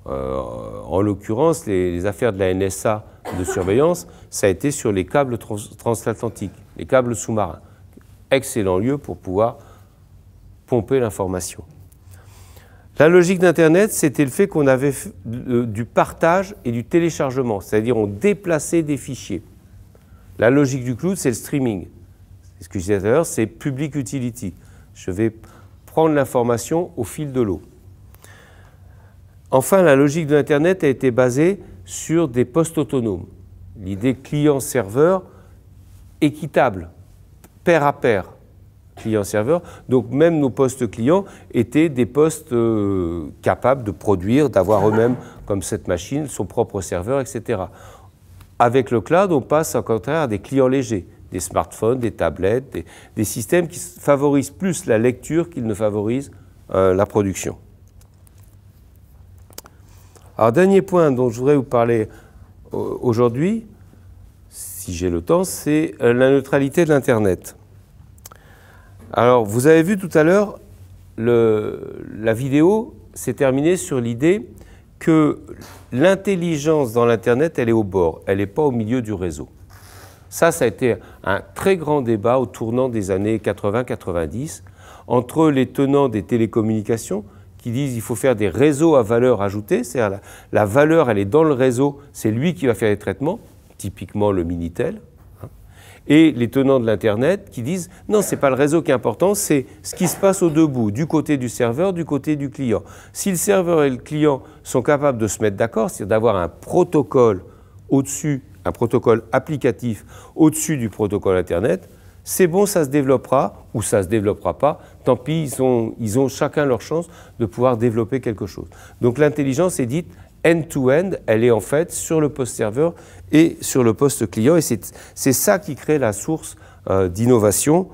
Euh, en l'occurrence, les, affaires de la NSA de surveillance, ça a été sur les câbles transatlantiques, les câbles sous-marins excellent lieu pour pouvoir pomper l'information. La logique d'Internet, c'était le fait qu'on avait du partage et du téléchargement, c'est-à-dire on déplaçait des fichiers. La logique du cloud, c'est le streaming. Ce que c'est public utility. Je vais prendre l'information au fil de l'eau. Enfin, la logique de l'Internet a été basée sur des postes autonomes. L'idée client-serveur équitable pair à pair client-serveur. Donc même nos postes clients étaient des postes euh, capables de produire, d'avoir eux-mêmes, comme cette machine, son propre serveur, etc. Avec le cloud, on passe au contraire à des clients légers, des smartphones, des tablettes, des, systèmes qui favorisent plus la lecture qu'ils ne favorisent euh, la production. Alors dernier point dont je voudrais vous parler euh, aujourd'hui, si j'ai le temps, c'est euh, la neutralité de l'Internet. Alors, vous avez vu tout à l'heure, la vidéo s'est terminée sur l'idée que l'intelligence dans l'Internet, elle est au bord, elle n'est pas au milieu du réseau. Ça, ça a été un très grand débat au tournant des années 80-90 entre les tenants des télécommunications qui disent qu'il faut faire des réseaux à valeur ajoutée, c'est-à-dire la, la valeur, elle est dans le réseau, c'est lui qui va faire les traitements, typiquement le Minitel, hein, et les tenants de l'Internet qui disent non, ce n'est pas le réseau qui est important, c'est ce qui se passe au-debout, du côté du serveur, du côté du client. Si le serveur et le client sont capables de se mettre d'accord, c'est-à-dire d'avoir un protocole au-dessus, un protocole applicatif au-dessus du protocole Internet, c'est bon, ça se développera ou ça ne se développera pas. Tant pis, ils ont, ils ont chacun leur chance de pouvoir développer quelque chose. Donc l'intelligence est dite end-to-end, -end, elle est en fait sur le post-serveur et sur le poste client. Et c'est ça qui crée la source euh, d'innovation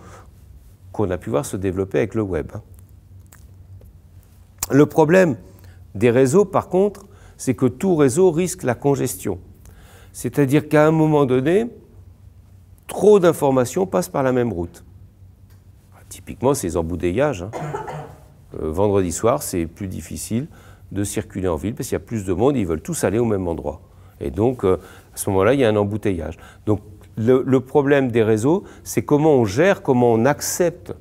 qu'on a pu voir se développer avec le web. Le problème des réseaux, par contre, c'est que tout réseau risque la congestion. C'est-à-dire qu'à un moment donné, trop d'informations passent par la même route. Typiquement, c'est les embouteillages. Hein. Euh, vendredi soir, c'est plus difficile de circuler en ville parce qu'il y a plus de monde, ils veulent tous aller au même endroit. Et donc, euh, à ce moment-là, il y a un embouteillage. Donc le, problème des réseaux, c'est comment on gère, comment on accepte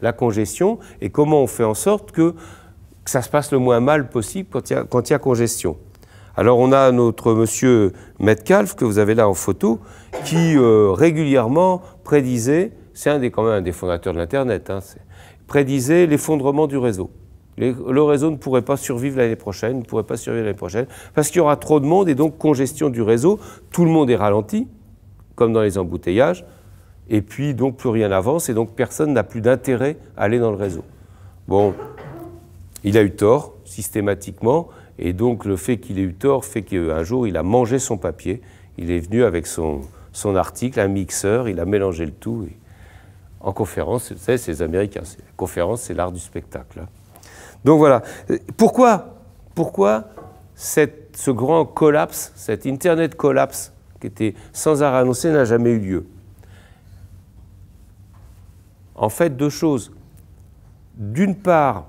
la congestion et comment on fait en sorte que, ça se passe le moins mal possible quand il y a, congestion. Alors on a notre monsieur Metcalf, que vous avez là en photo, qui euh, régulièrement prédisait, c'est un des, quand même un des fondateurs de l'Internet, hein, prédisait l'effondrement du réseau le réseau ne pourrait pas survivre l'année prochaine, ne pourrait pas survivre l'année prochaine, parce qu'il y aura trop de monde et donc congestion du réseau. Tout le monde est ralenti, comme dans les embouteillages, et puis donc plus rien n'avance et donc personne n'a plus d'intérêt à aller dans le réseau. Bon, il a eu tort systématiquement, et donc le fait qu'il ait eu tort fait qu'un jour il a mangé son papier, il est venu avec son, article, un mixeur, il a mélangé le tout. en conférence, vous savez, c'est les Américains, la conférence, c'est l'art du spectacle. Hein. Donc voilà. Pourquoi ce grand collapse, cet Internet collapse qui était sans arrêt annoncé n'a jamais eu lieu En fait, deux choses. D'une part,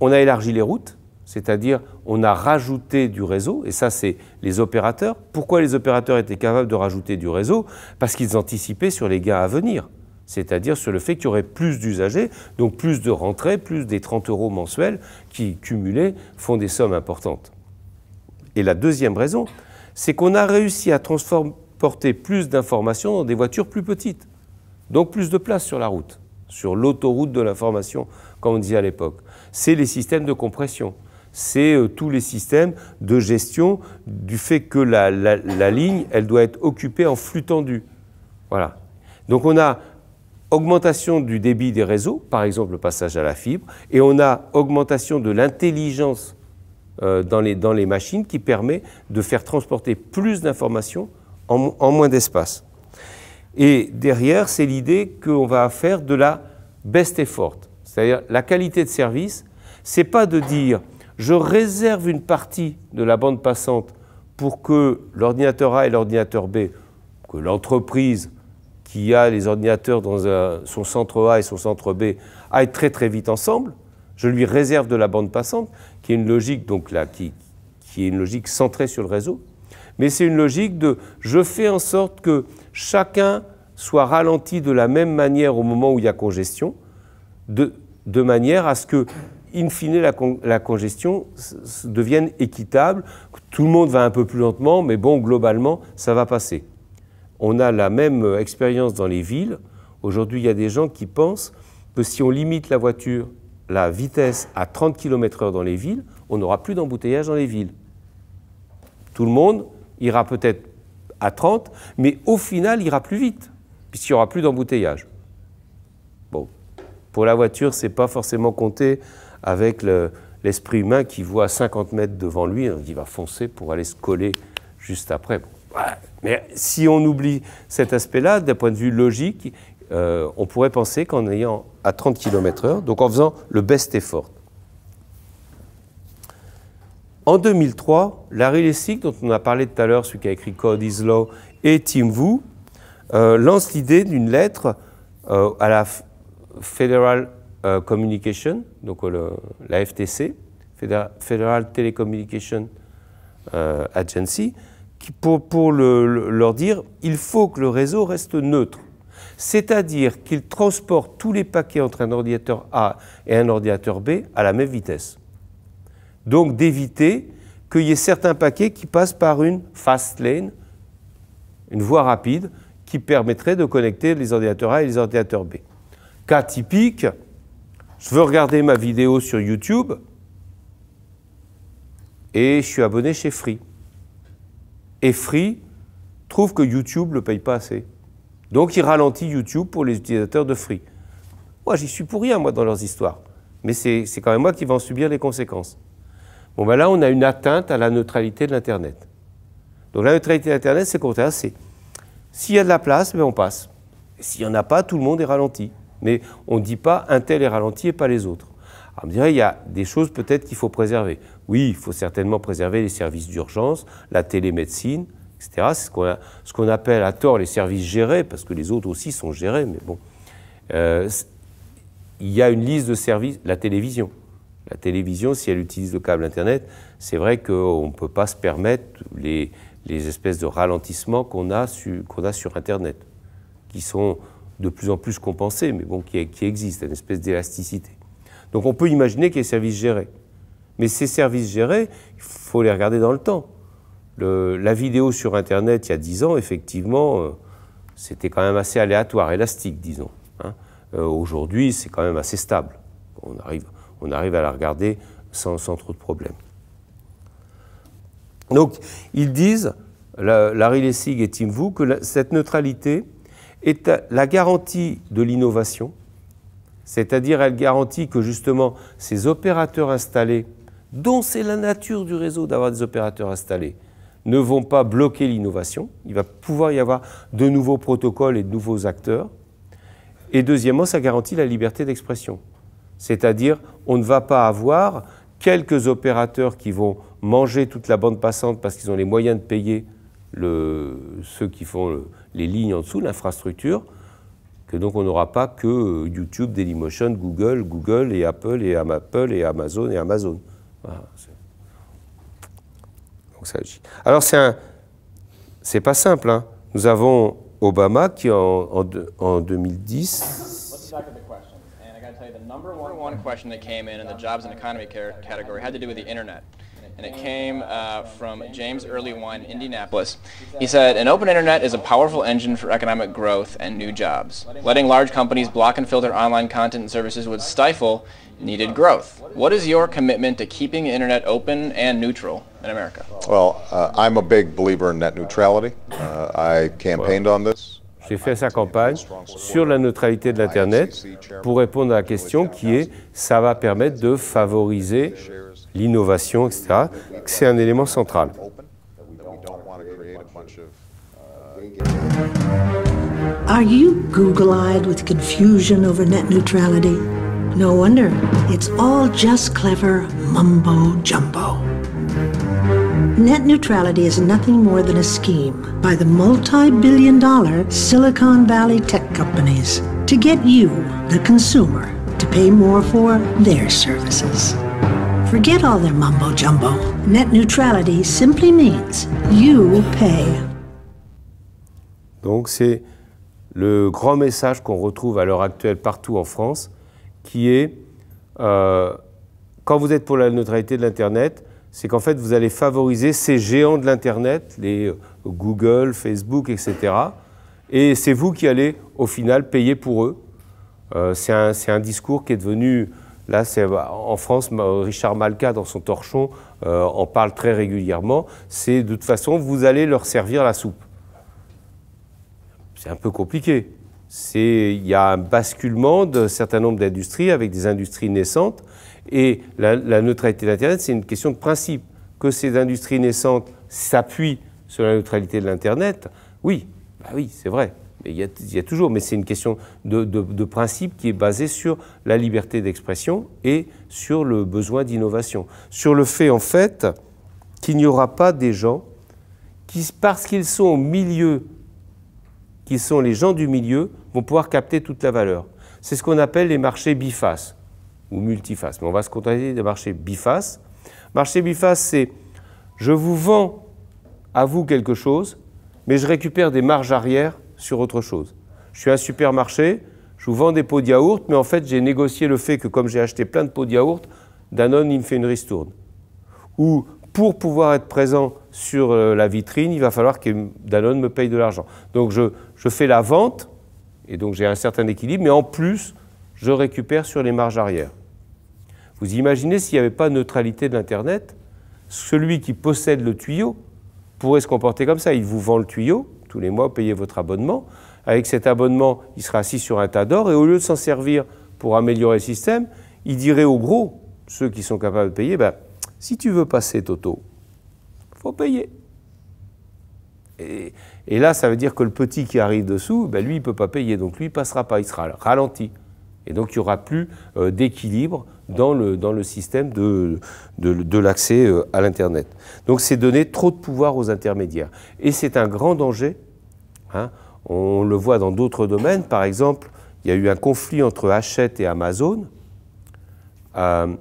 on a élargi les routes, c'est-à-dire on a rajouté du réseau, et ça c'est les opérateurs. Pourquoi les opérateurs étaient capables de rajouter du réseau Parce qu'ils anticipaient sur les gains à venir c'est-à-dire sur le fait qu'il y aurait plus d'usagers, donc plus de rentrées, plus des 30 euros mensuels qui, cumulés, font des sommes importantes. Et la deuxième raison, c'est qu'on a réussi à transporter plus d'informations dans des voitures plus petites, donc plus de place sur la route, sur l'autoroute de l'information, comme on disait à l'époque. C'est les systèmes de compression c'est euh, tous les systèmes de gestion du fait que la, la, ligne, elle doit être occupée en flux tendu. Voilà. Donc on a augmentation du débit des réseaux, par exemple le passage à la fibre, et on a augmentation de l'intelligence euh, dans, les, machines qui permet de faire transporter plus d'informations en, en, moins d'espace. Et derrière, c'est l'idée qu'on va faire de la best effort, c'est-à-dire la qualité de service. C'est pas de dire je réserve une partie de la bande passante pour que l'ordinateur A et l'ordinateur B, que l'entreprise qui a les ordinateurs dans son centre A et son centre B aillent très très vite ensemble. Je lui réserve de la bande passante, qui est une logique donc là, qui, est une logique centrée sur le réseau. Mais c'est une logique de je fais en sorte que chacun soit ralenti de la même manière au moment où il y a congestion, de, manière à ce que, in fine, la, la congestion devienne équitable. Tout le monde va un peu plus lentement, mais bon, globalement, ça va passer. On a la même expérience dans les villes. Aujourd'hui, il y a des gens qui pensent que si on limite la voiture, la vitesse à 30 km/h dans les villes, on n'aura plus d'embouteillage dans les villes. Tout le monde ira peut-être à 30, mais au final, il ira plus vite, puisqu'il n'y aura plus d'embouteillage. Bon, pour la voiture, c'est pas forcément compté avec l'esprit humain qui voit 50 mètres devant lui, il hein, va foncer pour aller se coller juste après. Mais si on oublie cet aspect-là, d'un point de vue logique, euh, on pourrait penser qu'en ayant à 30 km/h, donc en faisant le best effort. En 2003, Larry Lessig, dont on a parlé tout à l'heure, celui qui a écrit Code is Law, et Tim Wu, euh, lance l'idée d'une lettre euh, à la Federal Communication, donc la FTC, Federal Telecommunication Agency, pour, leur dire il faut que le réseau reste neutre. C'est-à-dire qu'il transporte tous les paquets entre un ordinateur A et un ordinateur B à la même vitesse. Donc d'éviter qu'il y ait certains paquets qui passent par une fast lane, une voie rapide, qui permettrait de connecter les ordinateurs A et les ordinateurs B. Cas typique, je veux regarder ma vidéo sur YouTube et je suis abonné chez Free et Free trouve que YouTube ne le paye pas assez. Donc il ralentit YouTube pour les utilisateurs de Free. Moi, j'y suis pour rien, moi, dans leurs histoires. Mais c'est quand même moi qui vais en subir les conséquences. Bon, ben là, on a une atteinte à la neutralité de l'Internet. Donc la neutralité de l'Internet, c'est même assez. S'il y a de la place, ben, on passe. S'il n'y en a pas, tout le monde est ralenti. Mais on ne dit pas un tel est ralenti et pas les autres. Alors, on me dirait, il y a des choses peut-être qu'il faut préserver oui, il faut certainement préserver les services d'urgence, la télémédecine, etc. C'est ce qu'on appelle à tort les services gérés, parce que les autres aussi sont gérés, mais bon. Euh, il y a une liste de services, la télévision. La télévision, si elle utilise le câble Internet, c'est vrai qu'on ne peut pas se permettre les, espèces de ralentissements qu'on a, sur Internet, qui sont de plus en plus compensés, mais bon, qui, qui existent, une espèce d'élasticité. Donc on peut imaginer qu'il y ait des services gérés. Mais ces services gérés, il faut les regarder dans le temps. la vidéo sur Internet, il y a 10 ans, effectivement, euh, c'était quand même assez aléatoire, élastique, disons. Hein. Euh, aujourd'hui, c'est quand même assez stable. On arrive, on arrive à la regarder sans, trop de problèmes. Donc, ils disent, Larry Lessig et Tim Wu, que cette neutralité est la garantie de l'innovation, c'est-à-dire elle garantit que justement ces opérateurs installés dont c'est la nature du réseau d'avoir des opérateurs installés, ne vont pas bloquer l'innovation. Il va pouvoir y avoir de nouveaux protocoles et de nouveaux acteurs. Et deuxièmement, ça garantit la liberté d'expression. C'est-à-dire, on ne va pas avoir quelques opérateurs qui vont manger toute la bande passante parce qu'ils ont les moyens de payer ceux qui font les lignes en dessous, l'infrastructure, que donc on n'aura pas que euh, YouTube, Dailymotion, Google, Google et Apple et Apple et Amazon et Amazon. Voilà, Donc, ça, alors c'est c'est pas simple. Hein. Nous avons Obama qui en, en, en 2010. number one question that came in in the jobs and economy category had to do with the internet. And it came uh, from James early Earlywine, Indianapolis. He said, an open internet is a powerful engine for economic growth and new jobs. Letting large companies block and filter online content and services would stifle needed growth. What is your commitment to keeping the internet open and neutral in America? Well, uh, I'm a big believer in net neutrality. Uh, I campaigned on this. J'ai fait sa campagne sur la neutralité de l'Internet pour répondre à la question qui est ça va permettre de favoriser l'innovation, etc. C'est un élément central. Are you Google-eyed with confusion over net neutrality? No wonder. It's all just clever mumbo jumbo. Net neutrality is nothing more than a scheme by the multi billion dollar Silicon Valley tech companies to get you, the consumer, to pay more for their services. Forget all their mumbo jumbo. Net neutrality simply means you pay. Donc c'est le grand message qu'on retrouve à l'heure actuelle partout en France qui est euh, quand vous êtes pour la neutralité de l'Internet, c'est qu'en fait, vous allez favoriser ces géants de l'Internet, les euh, Google, Facebook, etc. Et c'est vous qui allez, au final, payer pour eux. Euh, c'est un, discours qui est devenu. Là, en France, Richard Malka, dans son torchon, en parle très régulièrement. C'est de toute façon, vous allez leur servir la soupe. C'est un peu compliqué il y a un basculement d'un certain nombre d'industries avec des industries naissantes. Et la, neutralité de l'Internet, c'est une question de principe. Que ces industries naissantes s'appuient sur la neutralité de l'Internet, oui, bah oui, c'est vrai. Mais il y, a, toujours, mais c'est une question de, de, principe qui est basée sur la liberté d'expression et sur le besoin d'innovation. Sur le fait, en fait, qu'il n'y aura pas des gens qui, parce qu'ils sont au milieu qui sont les gens du milieu, vont pouvoir capter toute la valeur. C'est ce qu'on appelle les marchés bifaces ou multifaces, mais on va se contenter des marchés bifaces. Marché biface, c'est je vous vends à vous quelque chose, mais je récupère des marges arrière sur autre chose. Je suis un supermarché, je vous vends des pots de yaourt, mais en fait, j'ai négocié le fait que comme j'ai acheté plein de pots de yaourt, Danone, il me fait une ristourne. Ou pour pouvoir être présent sur euh, la vitrine, il va falloir que Danone me paye de l'argent. Donc je, je fais la vente, et donc j'ai un certain équilibre, mais en plus, je récupère sur les marges arrière. Vous imaginez s'il n'y avait pas de neutralité de l'Internet, celui qui possède le tuyau pourrait se comporter comme ça. Il vous vend le tuyau, tous les mois, payez votre abonnement. Avec cet abonnement, il sera assis sur un tas d'or, et au lieu de s'en servir pour améliorer le système, il dirait aux gros, ceux qui sont capables de payer, ben, si tu veux passer, Toto, faut payer. Et, là, ça veut dire que le petit qui arrive dessous, ben, lui, il ne peut pas payer, donc lui, il ne passera pas, il sera ralenti. Et donc, il n'y aura plus euh, d'équilibre dans le, système de, l'accès euh, à l'Internet. Donc, c'est donner trop de pouvoir aux intermédiaires. Et c'est un grand danger. Hein. On le voit dans d'autres domaines. Par exemple, il y a eu un conflit entre Hachette et Amazon. Euh,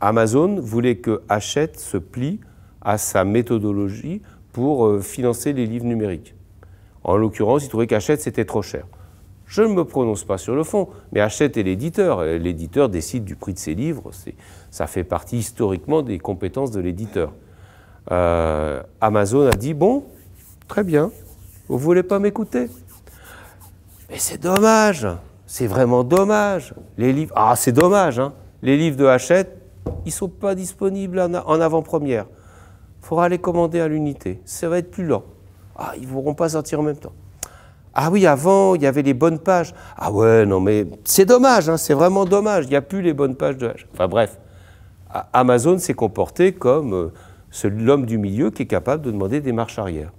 Amazon voulait que Hachette se plie à sa méthodologie pour euh, financer les livres numériques. En l'occurrence, il trouvait qu'Hachette, c'était trop cher. Je ne me prononce pas sur le fond, mais Hachette est l'éditeur. Euh, l'éditeur décide du prix de ses livres. Ça fait partie historiquement des compétences de l'éditeur. Euh, Amazon a dit, bon, très bien, vous ne voulez pas m'écouter Mais c'est dommage, c'est vraiment dommage. Les livres, ah c'est dommage, hein. les livres de Hachette, ils ne sont pas disponibles en avant-première. Il faudra les commander à l'unité. Ça va être plus lent. Ah, ils ne pourront pas sortir en même temps. Ah oui, avant, il y avait les bonnes pages. Ah ouais, non, mais c'est dommage, hein, c'est vraiment dommage. Il n'y a plus les bonnes pages de H. Enfin bref, Amazon s'est comporté comme euh, l'homme du milieu qui est capable de demander des marches arrière,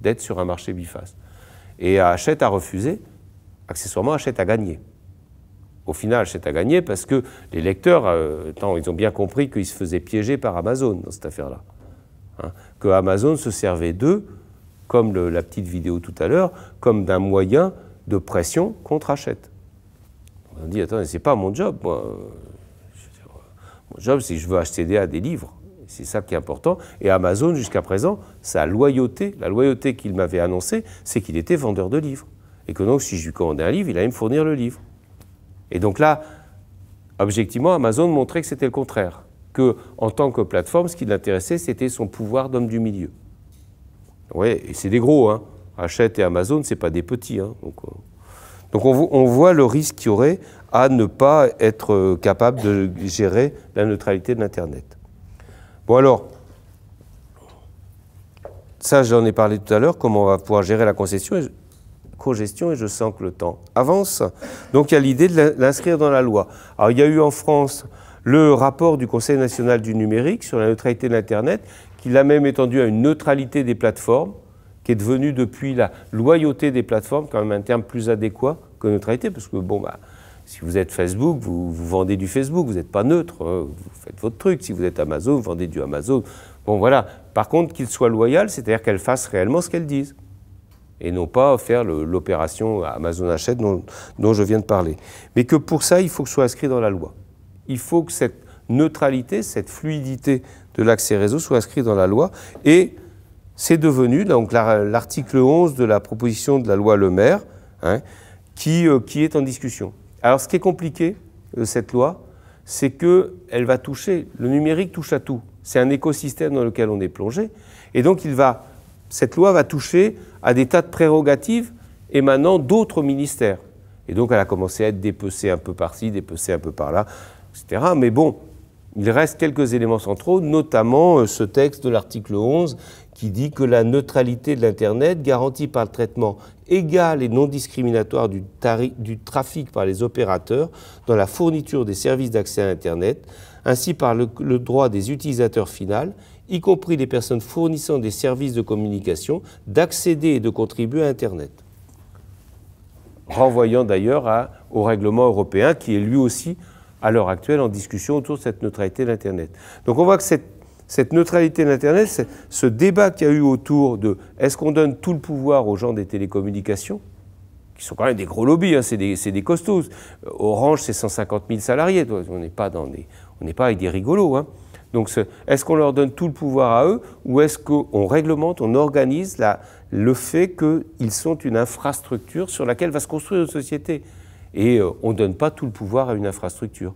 d'être sur un marché biface. Et Hachette a refusé. Accessoirement, Hachette a gagné. Au final, Hachette a gagné parce que les lecteurs, euh, ils ont bien compris qu'ils se faisaient piéger par Amazon dans cette affaire-là. Hein, que Amazon se servait d'eux, comme la petite vidéo tout à l'heure, comme d'un moyen de pression contre achète On dit, ce c'est pas mon job. mon job, c'est que je veux acheter des livres. C'est ça qui est important. Et Amazon, jusqu'à présent, sa loyauté, la loyauté qu'il m'avait annoncée, c'est qu'il était vendeur de livres. Et que donc, si je lui commandais un livre, il allait me fournir le livre. Et donc là, objectivement, Amazon montrait que c'était le contraire que, en tant que plateforme, ce qui l'intéressait, c'était son pouvoir d'homme du milieu. Ouais, et c'est des gros, hein. Hachette et Amazon, ce n'est pas des petits. Hein. Donc, euh, on, voit le risque qu'il y aurait à ne pas être euh, capable de gérer la neutralité de l'Internet. Bon alors, ça j'en ai parlé tout à l'heure, comment on va pouvoir gérer la concession et congestion, et je sens que le temps avance. Donc il y a l'idée de l'inscrire dans la loi. Alors il y a eu en France le rapport du Conseil national du numérique sur la neutralité de l'Internet, qui l'a même étendu à une neutralité des plateformes, qui est devenue depuis la loyauté des plateformes, quand même un terme plus adéquat que neutralité, parce que bon, bah, si vous êtes Facebook, vous, vendez du Facebook, vous n'êtes pas neutre, hein, vous faites votre truc. Si vous êtes Amazon, vous vendez du Amazon. Bon, voilà. Par contre, qu'il soit loyal, c'est-à-dire qu'elle fassent réellement ce qu'elles disent et non pas faire l'opération Amazon achète dont, dont, je viens de parler. Mais que pour ça, il faut que ce soit inscrit dans la loi il faut que cette neutralité, cette fluidité de l'accès réseau soit inscrite dans la loi. Et c'est devenu l'article 11 de la proposition de la loi Le Maire hein, qui, euh, qui est en discussion. Alors ce qui est compliqué, de euh, cette loi, c'est qu'elle va toucher, le numérique touche à tout. C'est un écosystème dans lequel on est plongé. Et donc il va, cette loi va toucher à des tas de prérogatives émanant d'autres ministères. Et donc elle a commencé à être dépecée un peu par-ci, dépecée un peu par-là. Mais bon, il reste quelques éléments centraux, notamment euh, ce texte de l'article 11 qui dit que la neutralité de l'Internet, garantie par le traitement égal et non discriminatoire du, trafic par les opérateurs dans la fourniture des services d'accès à Internet, ainsi par le, droit des utilisateurs finaux, y compris des personnes fournissant des services de communication, d'accéder et de contribuer à Internet. Renvoyant d'ailleurs au règlement européen qui est lui aussi à l'heure actuelle en discussion autour de cette neutralité de l'Internet. Donc on voit que cette, neutralité de l'Internet, ce débat qu'il y a eu autour de est-ce qu'on donne tout le pouvoir aux gens des télécommunications, qui sont quand même des gros lobbies, hein, c'est des, des, costauds. Euh, Orange, c'est 150 000 salariés, on n'est pas, dans pas avec des rigolos. Hein. Donc, est-ce qu'on leur donne tout le pouvoir à eux ou est-ce qu'on réglemente, on organise la, le fait qu'ils sont une infrastructure sur laquelle va se construire une société et euh, on ne donne pas tout le pouvoir à une infrastructure.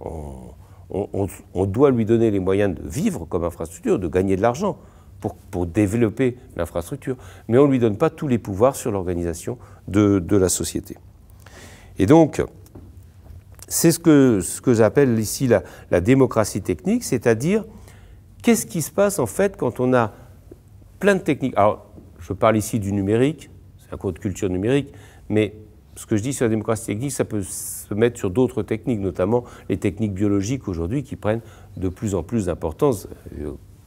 On, doit lui donner les moyens de vivre comme infrastructure, de gagner de l'argent pour, pour, développer l'infrastructure. Mais on ne lui donne pas tous les pouvoirs sur l'organisation de, la société. Et donc, c'est ce que, ce que j'appelle ici la, la, démocratie technique, c'est-à-dire qu'est-ce qui se passe en fait quand on a plein de techniques. Alors, je parle ici du numérique, c'est un cours de culture numérique, mais ce que je dis sur la démocratie technique, ça peut se mettre sur d'autres techniques, notamment les techniques biologiques aujourd'hui qui prennent de plus en plus d'importance.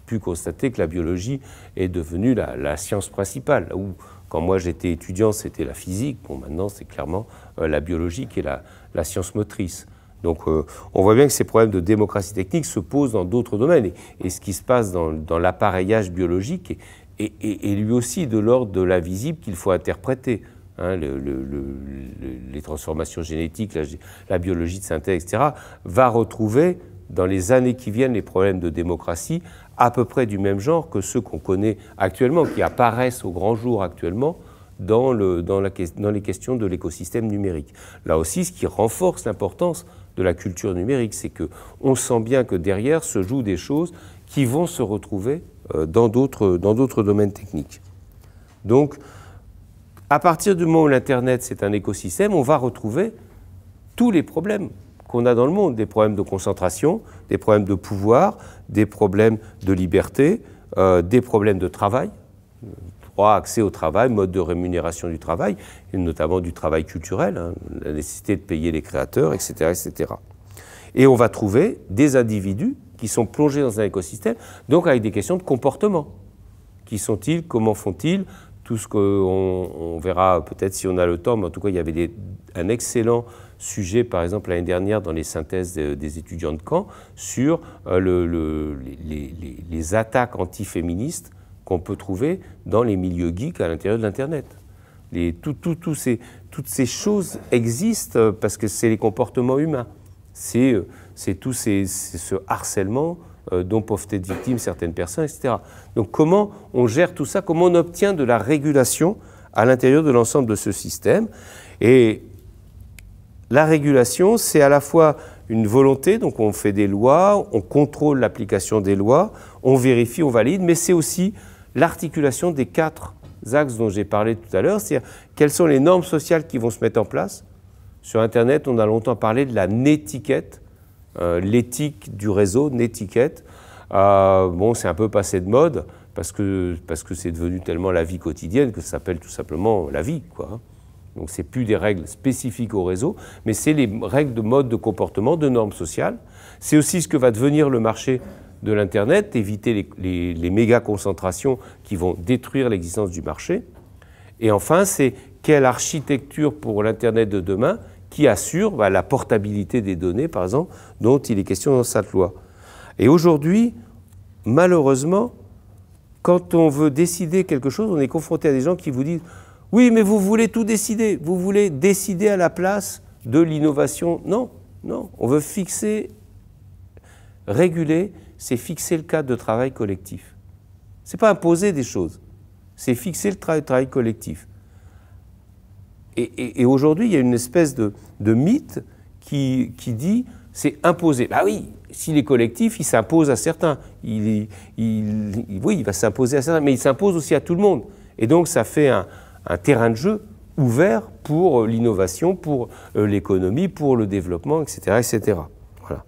Pu constater que la biologie est devenue la, science principale. Où, quand moi j'étais étudiant, c'était la physique. Bon, maintenant, c'est clairement euh, la biologie qui est la, science motrice. Donc euh, on voit bien que ces problèmes de démocratie technique se posent dans d'autres domaines. Et, ce qui se passe dans, l'appareillage biologique est, est, lui aussi de l'ordre de l'invisible qu'il faut interpréter. Hein, le, les transformations génétiques, la, biologie de synthèse, etc., va retrouver dans les années qui viennent les problèmes de démocratie à peu près du même genre que ceux qu'on connaît actuellement, qui apparaissent au grand jour actuellement dans, dans, les questions de l'écosystème numérique. Là aussi, ce qui renforce l'importance de la culture numérique, c'est que on sent bien que derrière se jouent des choses qui vont se retrouver euh, dans d'autres domaines techniques. Donc, à partir du moment où l'Internet, c'est un écosystème, on va retrouver tous les problèmes qu'on a dans le monde, des problèmes de concentration, des problèmes de pouvoir, des problèmes de liberté, euh, des problèmes de travail, droit, accès au travail, mode de rémunération du travail, et notamment du travail culturel, hein, la nécessité de payer les créateurs, etc., etc. Et on va trouver des individus qui sont plongés dans un écosystème, donc avec des questions de comportement. Qui sont-ils Comment font-ils tout ce qu'on on verra peut-être si on a le temps, mais en tout cas, il y avait un excellent sujet, par exemple, l'année dernière dans les synthèses des étudiants de Caen, sur euh, les, les, les, attaques antiféministes qu'on peut trouver dans les milieux geeks à l'intérieur de l'Internet. toutes ces choses existent euh, parce que c'est les comportements humains. C'est euh, tout ce harcèlement euh, dont peuvent être victimes certaines personnes, etc. Donc comment on gère tout ça, comment on obtient de la régulation à l'intérieur de l'ensemble de ce système. Et la régulation, c'est à la fois une volonté, donc on fait des lois, on contrôle l'application des lois, on vérifie, on valide, mais c'est aussi l'articulation des quatre axes dont j'ai parlé tout à l'heure, c'est-à-dire quelles sont les normes sociales qui vont se mettre en place. Sur Internet, on a longtemps parlé de la netiquette, euh, l'éthique du réseau, l'étiquette. bon, c'est un peu passé de mode parce que c'est devenu tellement la vie quotidienne que ça s'appelle tout simplement la vie, quoi. Hein. Donc c'est plus des règles spécifiques au réseau, mais c'est les règles de mode de comportement, de normes sociales. C'est aussi ce que va devenir le marché de l'internet, éviter les, les, méga concentrations qui vont détruire l'existence du marché. Et enfin, c'est quelle architecture pour l'internet de demain qui assure bah, la portabilité des données, par exemple, dont il est question dans cette loi. Et aujourd'hui, malheureusement, quand on veut décider quelque chose, on est confronté à des gens qui vous disent Oui, mais vous voulez tout décider, vous voulez décider à la place de l'innovation. Non, non, on veut fixer, réguler, c'est fixer le cadre de travail collectif. Ce n'est pas imposer des choses, c'est fixer le travail collectif. Et, aujourd'hui, il y a une espèce de, mythe qui, dit c'est imposé. Bah oui, s'il est collectif, il s'impose à certains. oui, il va s'imposer à certains, mais il s'impose aussi à tout le monde. Et donc, ça fait un, terrain de jeu ouvert pour euh, l'innovation, pour euh, l'économie, pour le développement, etc. etc. Voilà.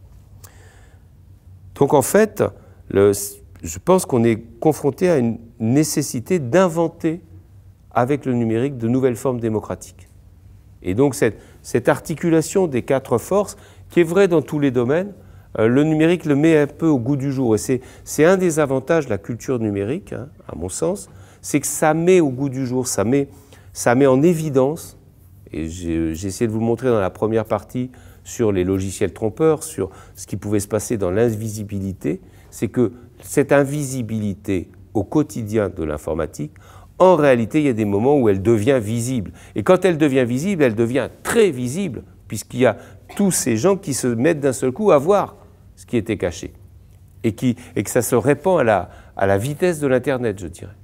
Donc, en fait, je pense qu'on est confronté à une nécessité d'inventer avec le numérique de nouvelles formes démocratiques. Et donc cette, articulation des quatre forces, qui est vraie dans tous les domaines, euh, le numérique le met un peu au goût du jour. Et c'est un des avantages de la culture numérique, hein, à mon sens, c'est que ça met au goût du jour, ça met, ça met en évidence, et j'ai essayé de vous le montrer dans la première partie sur les logiciels trompeurs, sur ce qui pouvait se passer dans l'invisibilité, c'est que cette invisibilité au quotidien de l'informatique en réalité, il y a des moments où elle devient visible. Et quand elle devient visible, elle devient très visible, puisqu'il y a tous ces gens qui se mettent d'un seul coup à voir ce qui était caché. Et, qui, et que ça se répand à la, à la vitesse de l'Internet, je dirais.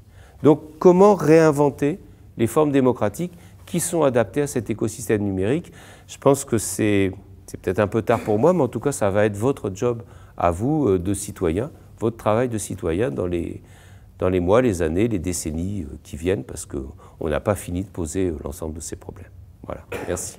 Donc, comment réinventer les formes démocratiques qui sont adaptées à cet écosystème numérique Je pense que c'est peut-être un peu tard pour moi, mais en tout cas, ça va être votre job à vous, euh, de citoyen, votre travail de citoyen dans les, dans les mois, les années, les décennies euh, qui viennent, parce qu'on n'a pas fini de poser euh, l'ensemble de ces problèmes. Voilà, merci.